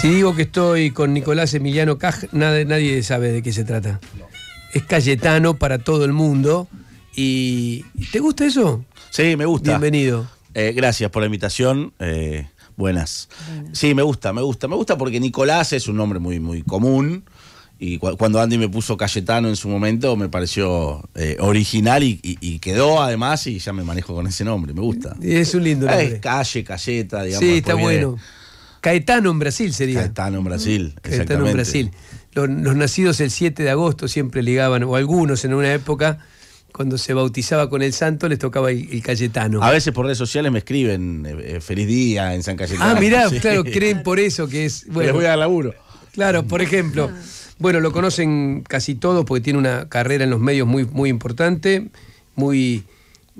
Si digo que estoy con Nicolás Emiliano Caj, nadie, sabe de qué se trata. Es Cayetano para todo el mundo. ¿Y te gusta eso? Sí, me gusta. Bienvenido. Eh, gracias por la invitación. Eh, buenas. Sí, me gusta, me gusta. Me gusta porque Nicolás es un nombre muy, muy común. Y cuando Andy me puso Cayetano en su momento, me pareció eh, original y, quedó además y ya me manejo con ese nombre, me gusta. Es un lindo nombre. Es calle, Cayeta, digamos. Sí, está bueno. Caetano en Brasil sería. Caetano en Brasil, Caetano en Brasil. Los, nacidos el 7 de agosto siempre ligaban, o algunos en una época, cuando se bautizaba con el santo, les tocaba el, Cayetano. A veces por redes sociales me escriben, eh, eh, feliz día en San Cayetano. Ah, mirá, claro, creen por eso que es... Bueno, les voy a dar laburo. Claro, por ejemplo. Bueno, lo conocen casi todos porque tiene una carrera en los medios muy, muy importante, muy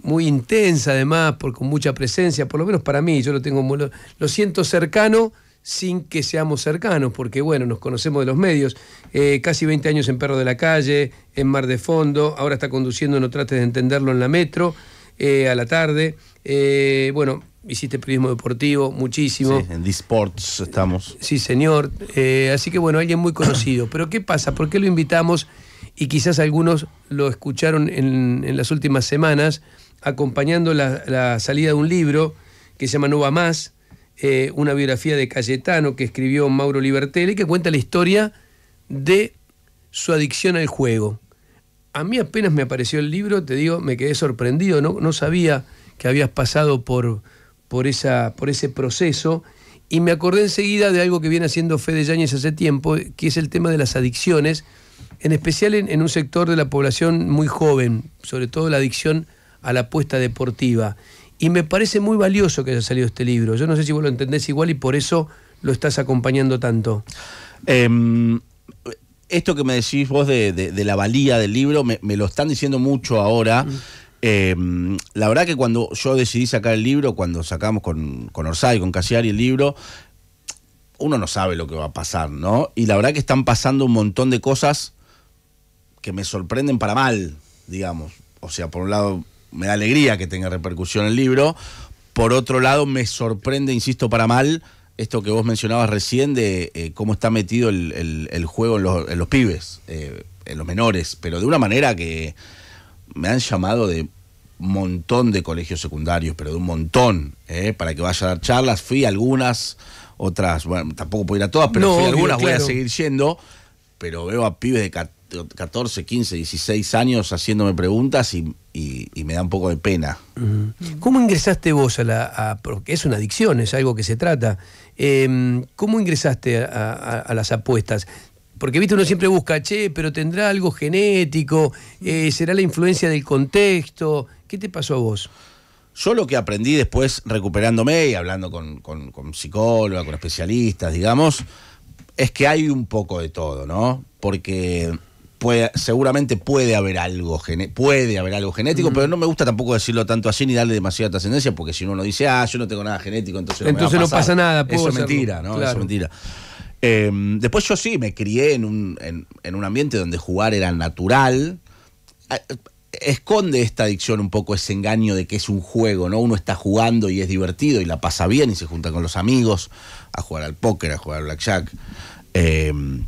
muy intensa además, por, con mucha presencia, por lo menos para mí, yo lo tengo lo, lo siento cercano sin que seamos cercanos, porque bueno, nos conocemos de los medios, eh, casi 20 años en Perro de la Calle, en Mar de Fondo, ahora está conduciendo, no trates de entenderlo, en la metro, eh, a la tarde, eh, bueno, hiciste periodismo deportivo muchísimo. Sí, en Disports estamos. Sí, señor, así que bueno, alguien muy conocido, pero ¿qué pasa? ¿Por qué lo invitamos? Y quizás algunos lo escucharon en, en las últimas semanas, acompañando la, salida de un libro que se llama No va más, eh, una biografía de Cayetano que escribió Mauro Libertelli, que cuenta la historia de su adicción al juego. A mí apenas me apareció el libro, te digo, me quedé sorprendido, no, no sabía que habías pasado por, por, esa, por ese proceso. Y me acordé enseguida de algo que viene haciendo Fede Yáñez hace tiempo, que es el tema de las adicciones, en especial en, un sector de la población muy joven, sobre todo la adicción a la apuesta deportiva. Y me parece muy valioso que haya salido este libro. Yo no sé si vos lo entendés igual y por eso lo estás acompañando tanto. Em, esto que me decís vos de, la valía del libro, me, lo están diciendo mucho ahora. Mm. Em, la verdad que cuando yo decidí sacar el libro, cuando sacamos con, con Orsay, con Casiari el libro, uno no sabe lo que va a pasar, ¿no? Y la verdad que están pasando un montón de cosas que me sorprenden para mal, digamos. O sea, por un lado, me da alegría que tenga repercusión el libro. Por otro lado, me sorprende, insisto, para mal, esto que vos mencionabas recién de eh, cómo está metido el, juego en los, pibes, eh, en los menores, pero de una manera que me han llamado de un montón de colegios secundarios, pero de un montón, eh, para que vaya a dar charlas. Fui a algunas, otras, bueno, tampoco puedo ir a todas, pero fui algunas, voy a seguir yendo, pero veo a pibes de 14, 15, 16 años haciéndome preguntas y y, me da un poco de pena. ¿Cómo ingresaste vos a la... porque es una adicción, es algo que se trata. Em, ¿Cómo ingresaste a, las apuestas? Porque, viste, uno siempre busca, che, pero tendrá algo genético, eh, será la influencia del contexto. ¿Qué te pasó a vos? Yo lo que aprendí después recuperándome y hablando con, con, psicóloga, con especialistas, digamos, es que hay un poco de todo, ¿no? Porque seguramente puede haber algo puede haber algo genético, mm. pero no me gusta tampoco decirlo tanto así ni darle demasiada trascendencia, porque si uno lo dice, ah, yo no tengo nada genético, entonces, no, no pasa nada. Eso es mentira, ¿no? es mentira. Em, después yo sí, me crié en un, en, un ambiente donde jugar era natural. Eh, esconde esta adicción un poco ese engaño de que es un juego, ¿no? Uno está jugando y es divertido y la pasa bien y se junta con los amigos a jugar al póker, a jugar al blackjack. Em,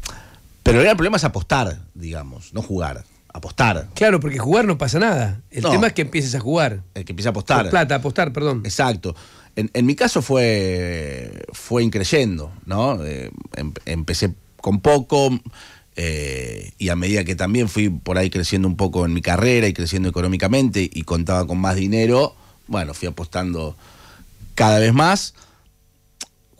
pero el problema es apostar, digamos, no jugar. Apostar. Claro, porque jugar no pasa nada. El tema es que empieces a jugar. El que empieza a apostar. plata, apostar, perdón. Exacto. En, mi caso fue, fue increyendo, ¿no? Eh, em, empecé con poco eh, y a medida que también fui por ahí creciendo un poco en mi carrera y creciendo económicamente y contaba con más dinero, bueno, fui apostando cada vez más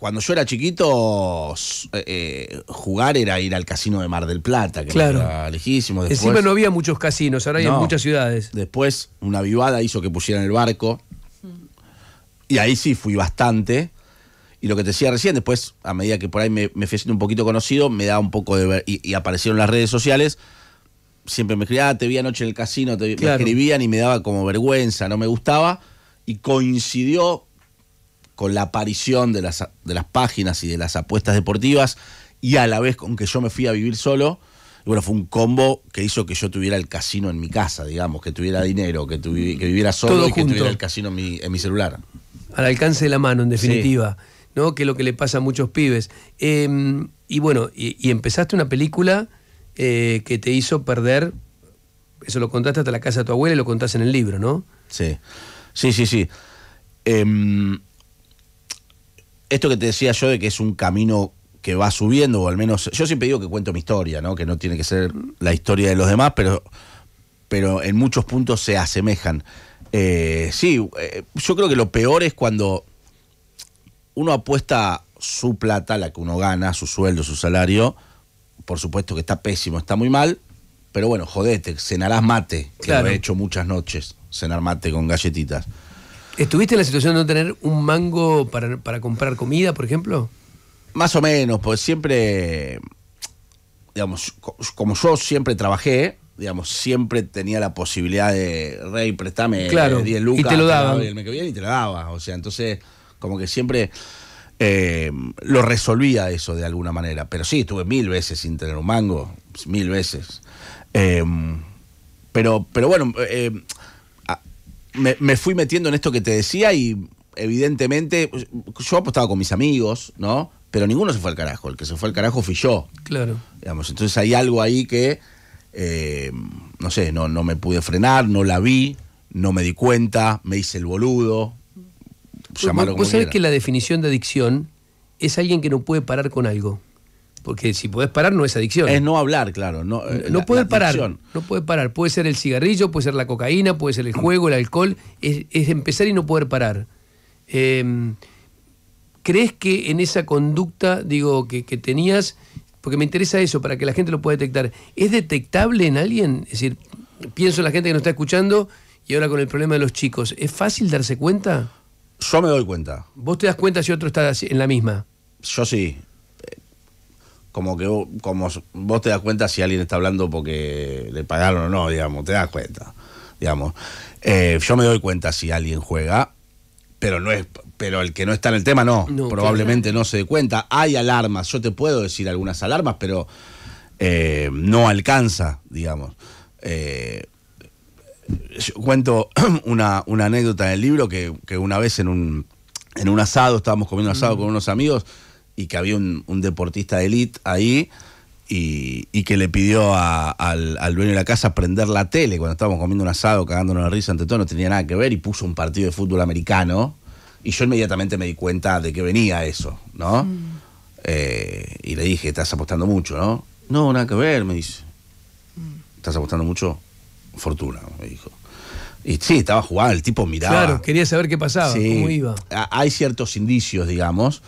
cuando yo era chiquito, eh, eh, jugar era ir al casino de Mar del Plata, que claro. era lejísimo. Después, Encima no había muchos casinos, ahora hay en muchas ciudades. Después, una vivada hizo que pusieran el barco. Y ahí sí fui bastante. Y lo que te decía recién, después, a medida que por ahí me, fui haciendo un poquito conocido, me daba un poco de ver. Y, aparecieron las redes sociales siempre me escribían, ah, te vi anoche en el casino, me escribían y me daba como vergüenza, no me gustaba. Y coincidió con la aparición de las, páginas y de las apuestas deportivas y a la vez con que yo me fui a vivir solo. bueno, fue un combo que hizo que yo tuviera el casino en mi casa, digamos, que tuviera dinero, que, viviera solo y que tuviera el casino en mi, celular. Al alcance de la mano, en definitiva, ¿no? Que es lo que le pasa a muchos pibes. Em, y bueno, y, empezaste una película eh, que te hizo perder, eso lo contaste hasta la casa de tu abuela y lo contaste en el libro, ¿no? Sí, sí, sí, sí. Eh, esto que te decía yo de que es un camino que va subiendo, o al menos yo siempre digo que cuento mi historia, ¿no? que no tiene que ser la historia de los demás, pero, pero en muchos puntos se asemejan. Eh, sí, eh, yo creo que lo peor es cuando uno apuesta su plata, la que uno gana, su sueldo, su salario, por supuesto que está pésimo, está muy mal, pero bueno, jodete, cenarás mate, que lo he hecho muchas noches, cenar mate con galletitas. ¿Estuviste en la situación de no tener un mango para, comprar comida, por ejemplo? Más o menos, pues siempre, digamos, como yo siempre trabajé, digamos, siempre tenía la posibilidad de, rey, 10 lucas. Y te lo daba y te lo daba. O sea, entonces, como que siempre eh, lo resolvía eso de alguna manera. Pero sí, estuve mil veces sin tener un mango, mil veces. Eh, pero, pero bueno, eh, me, fui metiendo en esto que te decía y evidentemente yo apostaba con mis amigos, ¿no? Pero ninguno se fue al carajo, el que se fue al carajo fui yo. Claro. Digamos, entonces hay algo ahí que, eh, no sé, no, no me pude frenar, no la vi, no me di cuenta, me hice el boludo. Pues, vos, que la definición de adicción es alguien que no puede parar con algo. Porque si podés parar no es adicción. Es no hablar, claro. No, no eh, parar. No puede parar. Puede ser el cigarrillo, puede ser la cocaína, puede ser el juego, el alcohol. Es, empezar y no poder parar. Em, ¿Crees que en esa conducta, digo, que, que, tenías, porque me interesa eso, para que la gente lo pueda detectar, ¿es detectable en alguien? Es decir, pienso en la gente que nos está escuchando y ahora con el problema de los chicos. ¿Es fácil darse cuenta? Yo me doy cuenta. ¿Vos te das cuenta si otro está en la misma? Yo sí como que vos, como vos te das cuenta si alguien está hablando porque le pagaron o no, digamos, te das cuenta, digamos. Eh, yo me doy cuenta si alguien juega, pero no es, pero el que no está en el tema no, probablemente no se dé cuenta. Hay alarmas, yo te puedo decir algunas alarmas, pero eh, no alcanza, digamos. Eh, cuento una, anécdota en el libro que, que una vez en un, en un asado, estábamos comiendo asado mm. con unos amigos, y que había un, deportista de elite ahí y, que le pidió al, dueño de la casa prender la tele cuando estábamos comiendo un asado, cagándonos la risa ante todo, no tenía nada que ver y puso un partido de fútbol americano y yo inmediatamente me di cuenta de que venía eso, ¿no? Mm. Eh, y le dije, estás apostando mucho, ¿no? No, nada que ver, me dice. Mm. ¿Estás apostando mucho? Fortuna, me dijo. Y sí, estaba jugando, el tipo miraba. Claro, quería saber qué pasaba, cómo iba. Hay ciertos indicios, digamos.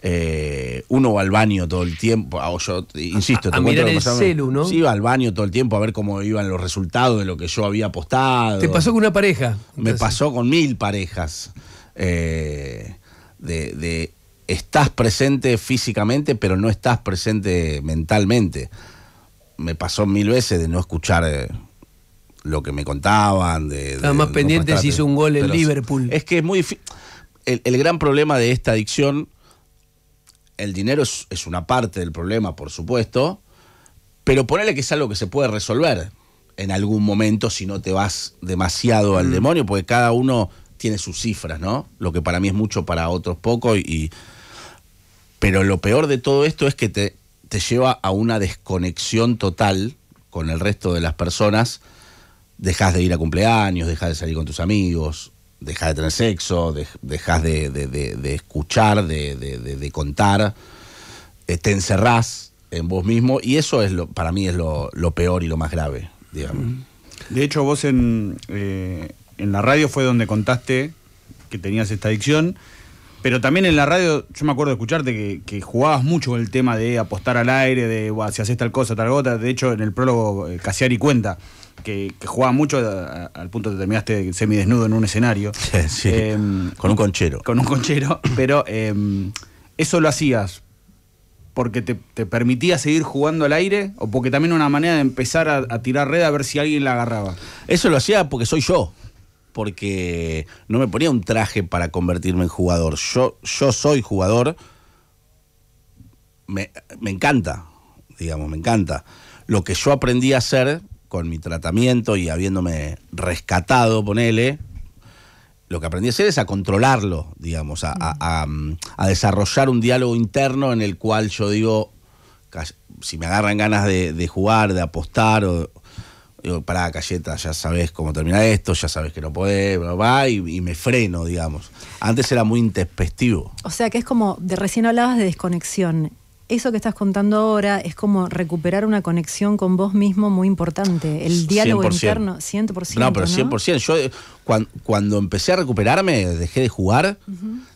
Eh, uno va al baño todo el tiempo, ah, yo insisto, a, iba al baño todo el tiempo a ver cómo iban los resultados de lo que yo había apostado. ¿Te pasó con una pareja? Me pasó con mil parejas. Eh, de, estás presente físicamente, pero no estás presente mentalmente. Me pasó mil veces de no escuchar. Eh, lo que me contaban de, más pendiente si hizo un gol en Liverpool. Es que es muy difícil el gran problema de esta adicción el dinero es, una parte del problema, por supuesto, pero ponele que es algo que se puede resolver en algún momento si no te vas demasiado al mm. demonio, porque cada uno tiene sus cifras, ¿no? Lo que para mí es mucho, para otros poco, y, pero lo peor de todo esto es que te, te lleva a una desconexión total con el resto de las personas. Dejas de ir a cumpleaños, dejas de salir con tus amigos, dejas de tener sexo, de, dejas de, escuchar, de, contar, eh, te encerrás en vos mismo y eso es lo, para mí es lo, lo peor y lo más grave, digamos. Mm. De hecho, vos en, eh, en la radio fue donde contaste que tenías esta adicción pero también en la radio, yo me acuerdo de escucharte que, jugabas mucho el tema de apostar al aire, de si haces tal cosa, tal gota. De hecho, en el prólogo, eh, Casiari cuenta que, que, mucho al punto que terminaste semidesnudo en un escenario. Sí, sí. Em, con un conchero. Con un conchero, pero em, eso lo hacías porque te, permitía seguir jugando al aire o porque también era una manera de empezar a, a tirar red a ver si alguien la agarraba. Eso lo hacía porque soy yo porque no me ponía un traje para convertirme en jugador. Yo, yo soy jugador, me, encanta, digamos, me encanta. Lo que yo aprendí a hacer con mi tratamiento y habiéndome rescatado, ponele, lo que aprendí a hacer es a controlarlo, digamos, a, a, desarrollar un diálogo interno en el cual yo digo, si me agarran ganas de, de jugar, de apostar o, digo, pará, Cayeta, ya sabes cómo terminar esto, ya sabes que no podés, va y, me freno, digamos. Antes era muy intempestivo. O sea que es como, de recién hablabas de desconexión. Eso que estás contando ahora es como recuperar una conexión con vos mismo muy importante. El diálogo interno, 100%. No, pero 100%. Yo cuando, empecé a recuperarme, dejé de jugar,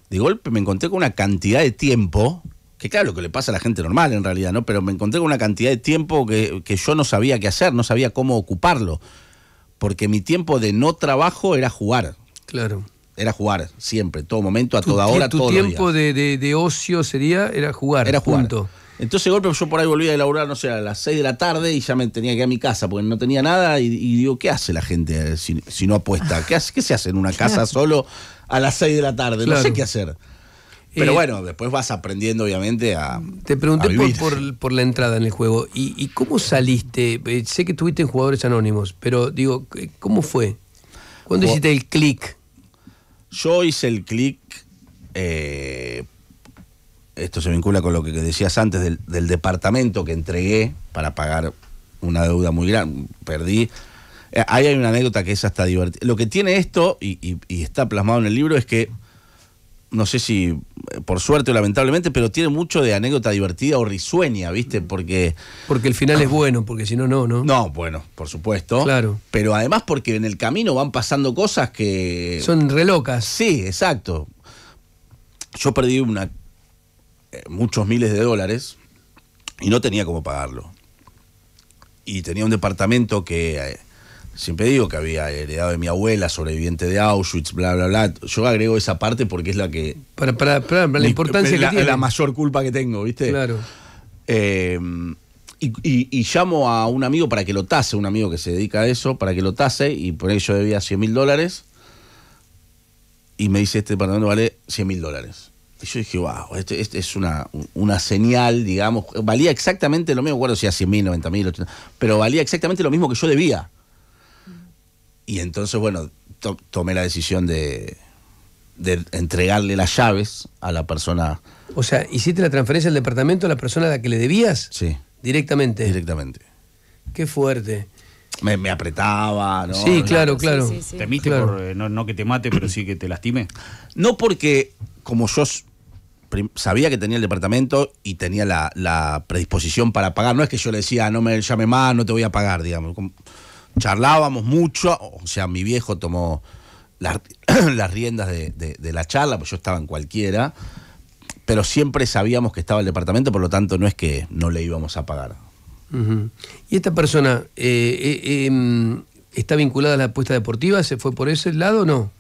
de golpe me encontré con una cantidad de tiempo que claro, lo que le pasa a la gente normal en realidad, ¿no? Pero me encontré con una cantidad de tiempo que, yo no sabía qué hacer, no sabía cómo ocuparlo, porque mi tiempo de no trabajo era jugar. Claro era jugar siempre, todo momento, a toda hora, tu tiempo de, de, ocio sería era jugar. Era jugar. Entonces, golpe, yo por ahí volví a elaborar, no sé, a las 6 de la tarde y ya me tenía que ir a mi casa porque no tenía nada. Y, digo, ¿qué hace la gente eh, si, no apuesta? ¿Qué, ¿Qué, se hace en una casa solo a las 6 de la tarde? No sé qué hacer. Pero eh, bueno, después vas aprendiendo obviamente a... Te pregunté Por, la entrada en el juego. ¿Y, cómo saliste? Eh, sé que tuviste en Jugadores Anónimos, pero digo, eh, ¿cómo fue? ¿Cuándo hiciste el clic? Yo hice el clic... esto se vincula con lo que decías antes del, departamento que entregué para pagar una deuda muy grande. Perdí Ahí hay una anécdota que es hasta divertida. Lo que tiene esto, y, está plasmado en el libro, es que no sé si eh, por suerte o lamentablemente, pero tiene mucho de anécdota divertida o risueña, ¿viste? Porque. Porque el final es ah. bueno, porque si no, no, ¿no? No, bueno, por supuesto. Claro. Pero además porque en el camino van pasando cosas que. Son relocas. Sí, exacto. Yo perdí una. Eh, muchos miles de dólares y no tenía cómo pagarlo. Y tenía un departamento que eh, siempre digo que había heredado de mi abuela, sobreviviente de Auschwitz, bla, bla, bla. Yo agrego esa parte porque es la que. Para, la importancia la, mayor culpa que tengo, ¿viste? Claro. Em, y, llamo a un amigo para que lo tase, un amigo que se dedica a eso, para que lo tase, y por yo debía 100 mil dólares. Y me dice: Este departamento vale 100 mil dólares. Y yo dije, wow, esto, este es una, una, señal, digamos. Valía exactamente lo mismo, recuerdo si a 100 mil, 90 mil, pero valía exactamente lo mismo que yo debía. Y entonces, bueno, tomé la decisión de, entregarle las llaves a la persona. O sea, ¿hiciste la transferencia del departamento a la persona a la que le debías? Sí. Directamente. Directamente. Qué fuerte. Me, apretaba, ¿no? Sí, claro, claro. ¿Te por, eh, no, que te mate, pero sí que te lastime? No porque, como yo sabía que tenía el departamento y tenía la, predisposición para pagar, no es que yo le decía, ah, no me llame más, no te voy a pagar, digamos charlábamos mucho, o sea, mi viejo tomó las, riendas de, la charla, pues yo estaba en cualquiera, pero siempre sabíamos que estaba el departamento, por lo tanto no es que no le íbamos a pagar. ¿Y esta persona eh, eh, em, está vinculada a la apuesta deportiva? ¿Se fue por ese lado o no?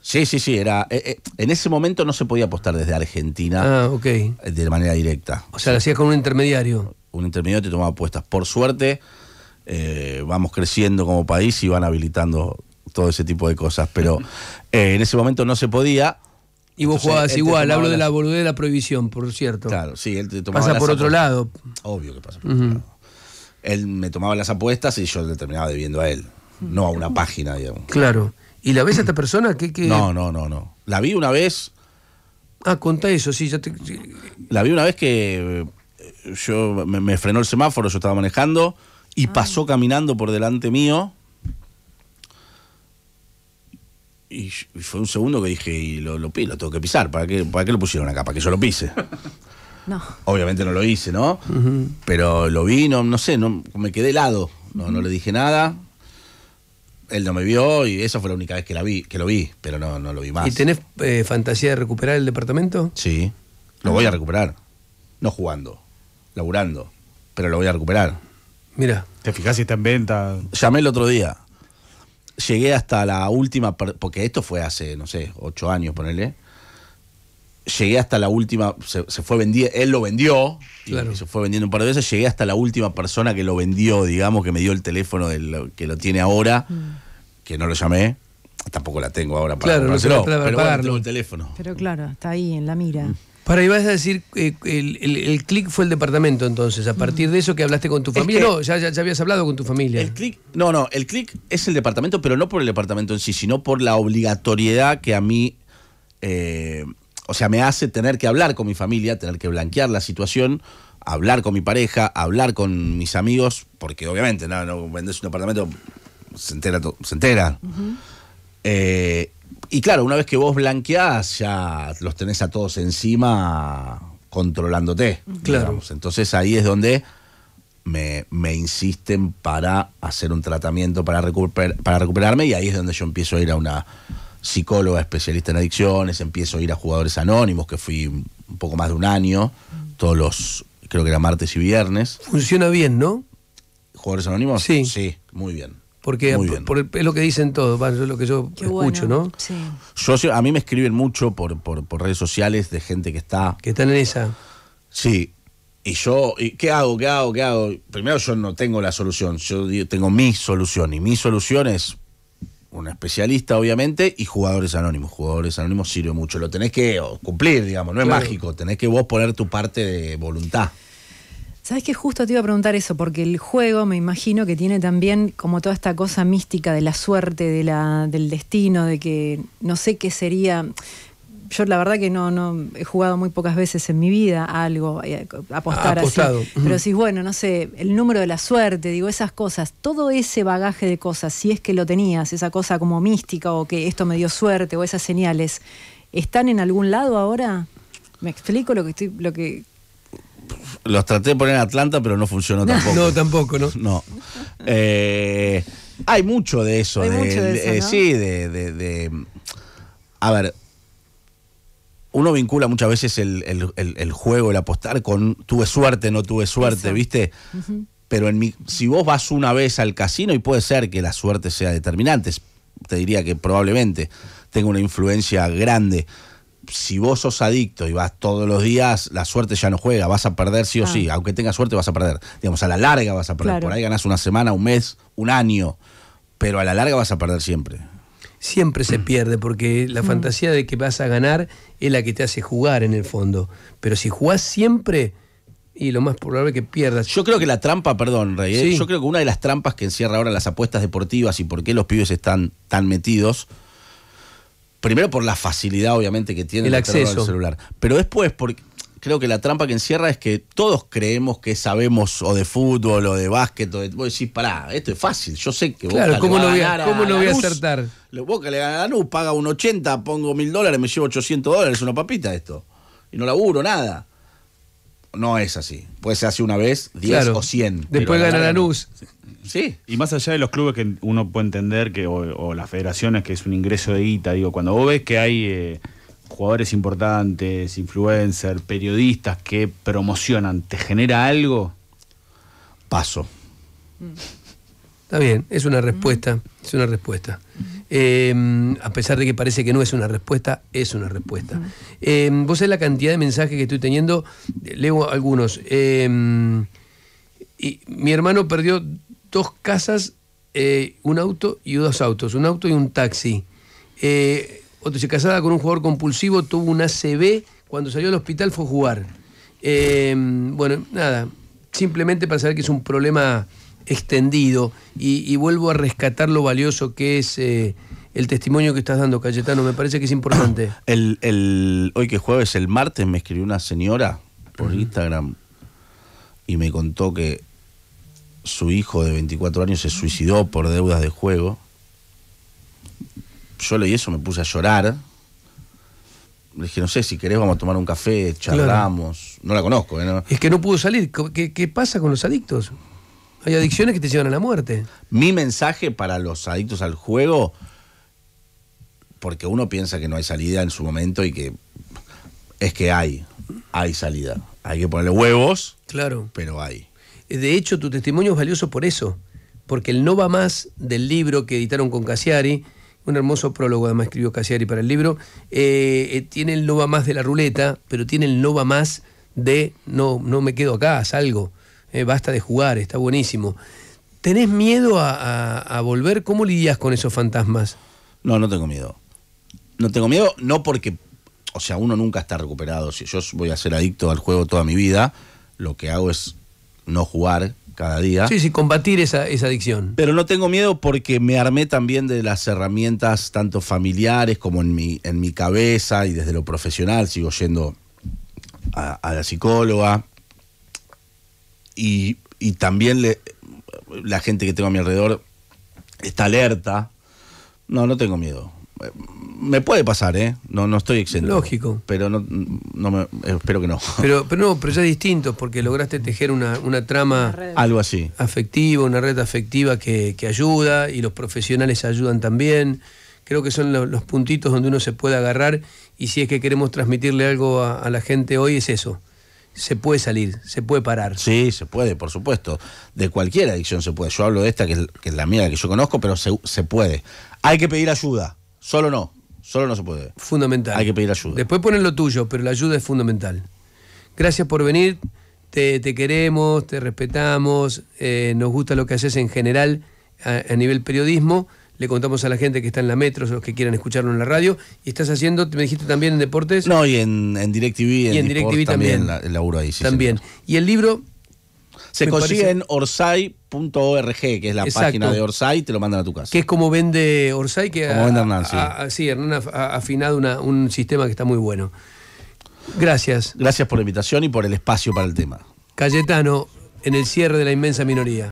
Sí, sí, sí, era. Eh, en ese momento no se podía apostar desde Argentina. Ah, De manera directa. O sea, lo hacías con un intermediario. Un intermediario te tomaba apuestas. Por suerte, eh, vamos creciendo como país y van habilitando todo ese tipo de cosas. Pero eh, en ese momento no se podía. Y vos jugabas igual, hablo de la boludez de la prohibición, por cierto. Claro, sí, él te tomaba. Pasa por otro lado. Obvio que pasa por otro lado. Él me tomaba las apuestas y yo le terminaba debiendo a él, no a una página, digamos. Claro. ¿Y la ves a esta persona? que No, no, no, no. La vi una vez. Ah, contá eso, sí, ya te. La vi una vez que eh, yo me frenó el semáforo, yo estaba manejando y pasó caminando por delante mío. Y, fue un segundo que dije, y lo, lo, lo, tengo que pisar, ¿para qué, ¿para lo pusieron acá? Para que yo lo pise. No. Obviamente no lo hice, ¿no? Pero lo vi, no, sé, no, me quedé helado. No, no le dije nada. Él no me vio y esa fue la única vez que la vi, que lo vi, pero no, no lo vi más. ¿Y tenés eh, fantasía de recuperar el departamento? Sí. Lo ah. voy a recuperar. No jugando, laburando, pero lo voy a recuperar. Mira. ¿Te fijas si está en venta? Llamé el otro día. Llegué hasta la última, porque esto fue hace, no sé, ocho años, ponele. Llegué hasta la última, se, fue vendiendo, él lo vendió, y se fue vendiendo un par de veces, llegué hasta la última persona que lo vendió, digamos, que me dio el teléfono del, que lo tiene ahora, mm. que no lo llamé, tampoco la tengo ahora para, claro, el teléfono. Pero claro, está ahí en la mira. Mm. Para, ibas a decir, eh, el, el, clic fue el departamento entonces, a partir de eso que hablaste con tu familia. no, ya, ya, habías hablado con tu familia. El clic, no, no, el clic es el departamento, pero no por el departamento en sí, sino por la obligatoriedad que a mí, eh, o sea, me hace tener que hablar con mi familia, tener que blanquear la situación, hablar con mi pareja, hablar con mis amigos, porque obviamente, no, no vendes un departamento, se entera, se entera. Y claro, una vez que vos blanqueás, ya los tenés a todos encima controlándote. Entonces ahí es donde me, insisten para hacer un tratamiento para, para recuperarme y ahí es donde yo empiezo a ir a una psicóloga especialista en adicciones, empiezo a ir a jugadores anónimos, que fui un poco más de un año, todos los, creo que era martes y viernes. Funciona bien, ¿no? Jugadores anónimos. Sí. Sí, muy bien. Porque por, es lo que dicen todos, es lo que yo escucho, ¿no? Yo, a mí me escriben mucho por, por, redes sociales de gente que está... Que están en esa. Sí. Y yo, y ¿qué hago? ¿Qué hago? ¿Qué hago? Primero yo no tengo la solución, yo tengo mi solución. Y mi solución es un especialista, obviamente, y jugadores anónimos. Jugadores anónimos sirve mucho. Lo tenés que cumplir, digamos, no es mágico. Tenés que vos poner tu parte de voluntad. Sabes que justo te iba a preguntar eso, porque el juego me imagino que tiene también como toda esta cosa mística de la suerte, de la, del destino, de que no sé qué sería. Yo la verdad que no, no he jugado muy pocas veces en mi vida algo, eh, apostar así. Pero si bueno, no sé, el número de la suerte, digo, esas cosas, todo ese bagaje de cosas, si es que lo tenías, esa cosa como mística o que esto me dio suerte o esas señales, ¿están en algún lado ahora? ¿Me explico lo que estoy, lo que los traté de poner en Atlanta, pero no funcionó tampoco. No, tampoco, ¿no? No. Eh, hay mucho de eso. Sí, de, A ver, uno vincula muchas veces el, juego, el apostar con tuve suerte, no tuve suerte, ¿viste? Pero en mi, si vos vas una vez al casino, y puede ser que la suerte sea determinante, te diría que probablemente tenga una influencia grande si vos sos adicto y vas todos los días, la suerte ya no juega, vas a perder sí o sí, aunque tengas suerte vas a perder. Digamos, a la larga vas a perder. Por ahí ganás una semana, un mes, un año, pero a la larga vas a perder siempre. Siempre se pierde porque la mm. fantasía de que vas a ganar es la que te hace jugar en el fondo. Pero si jugás siempre, y lo más probable es que pierdas. Yo creo que la trampa, perdón, Rey, ¿eh? yo creo que una de las trampas que encierra ahora las apuestas deportivas y por qué los pibes están tan metidos primero por la facilidad, obviamente, que tiene el, acceso al celular. Pero después, porque creo que la trampa que encierra es que todos creemos que sabemos o de fútbol o de básquet o de... Vos decís, pará, esto es fácil, yo sé que claro, ¿cómo voy a, ¿cómo lo voy a acertar? Boca le gana a luz paga un 80, pongo mil dólares, me llevo 800 dólares, una papita esto. Y no laburo, nada no es así. Puede ser así una vez, 10 o 100. Después gana la luz. Sí. Y más allá de los clubes que uno puede entender, que o, las federaciones, que es un ingreso de guita, digo, cuando vos ves que hay eh, jugadores importantes, influencers, periodistas que promocionan, ¿te genera algo? Paso. Mm. Está bien, es una respuesta, es una respuesta. Em, a pesar de que parece que no es una respuesta, es una respuesta. Em, vos sabés la cantidad de mensajes que estoy teniendo, eh, leo algunos. Em, y mi hermano perdió dos casas, eh, un auto y dos autos, un auto y un taxi. Eh, otro se casada con un jugador compulsivo, tuvo un ACB, cuando salió al hospital fue a jugar. bueno, nada, simplemente para saber que es un problema extendido y, vuelvo a rescatar lo valioso que es eh, el testimonio que estás dando, Cayetano. Me parece que es importante. El, el, hoy que jueves, el martes, me escribió una señora por Instagram y me contó que su hijo de 24 años se suicidó por deudas de juego. Yo leí eso, me puse a llorar. Le dije, no sé, si querés vamos a tomar un café, charlamos. No la conozco. ¿eh? Es que no pudo salir. ¿Qué, ¿Qué pasa con los adictos? Hay adicciones que te llevan a la muerte. Mi mensaje para los adictos al juego, porque uno piensa que no hay salida en su momento y que es que hay, hay salida. Hay que ponerle huevos, claro. pero hay. De hecho, tu testimonio es valioso por eso, porque el No va más del libro que editaron con Cassiari, un hermoso prólogo además escribió Cassiari para el libro, eh, eh, tiene el No va más de la ruleta, pero tiene el No va más de no, no me quedo acá, salgo. Eh, basta de jugar, está buenísimo. ¿Tenés miedo a, volver? ¿Cómo lidias con esos fantasmas? No, no tengo miedo. No tengo miedo, no porque, o sea, uno nunca está recuperado. Si yo voy a ser adicto al juego toda mi vida, lo que hago es no jugar cada día. Sí, sí, combatir esa, adicción. Pero no tengo miedo porque me armé también de las herramientas, tanto familiares como en mi, en mi cabeza y desde lo profesional. Sigo yendo a la psicóloga, y, también la gente que tengo a mi alrededor está alerta. No, no tengo miedo. Me puede pasar, ¿eh? No, no estoy exento. Lógico. Pero no, espero que no. Pero, pero no, pero ya es distinto, porque lograste tejer una, una trama. algo así. Afectiva, una red afectiva que, ayuda y los profesionales ayudan también. Creo que son los, puntitos donde uno se puede agarrar y si es que queremos transmitirle algo a la gente hoy es eso se puede salir, se puede parar. Sí, se puede, por supuesto. De cualquier adicción se puede. Yo hablo de esta, que es, la mía, que yo conozco, pero se, puede. Hay que pedir ayuda, solo no, solo no se puede. Fundamental. Hay que pedir ayuda. Después ponen lo tuyo, pero la ayuda es fundamental. Gracias por venir, te, te queremos, te respetamos, eh, nos gusta lo que haces en general a nivel periodismo le contamos a la gente que está en la metro, los que quieran escucharlo en la radio. Y estás haciendo, me dijiste también en deportes. No, y en, en DirecTV. Y en, DirecTV también. el laburo ahí, sí, También. Y el libro. Se consigue en orsay.org, que es la página de Orsay, te lo mandan a tu casa. Que es como vende Orsay, que como vende Hernán, sí. sí, Hernán ha, afinado un sistema que está muy bueno. Gracias. Gracias por la invitación y por el espacio para el tema. Cayetano, en el cierre de la inmensa minoría.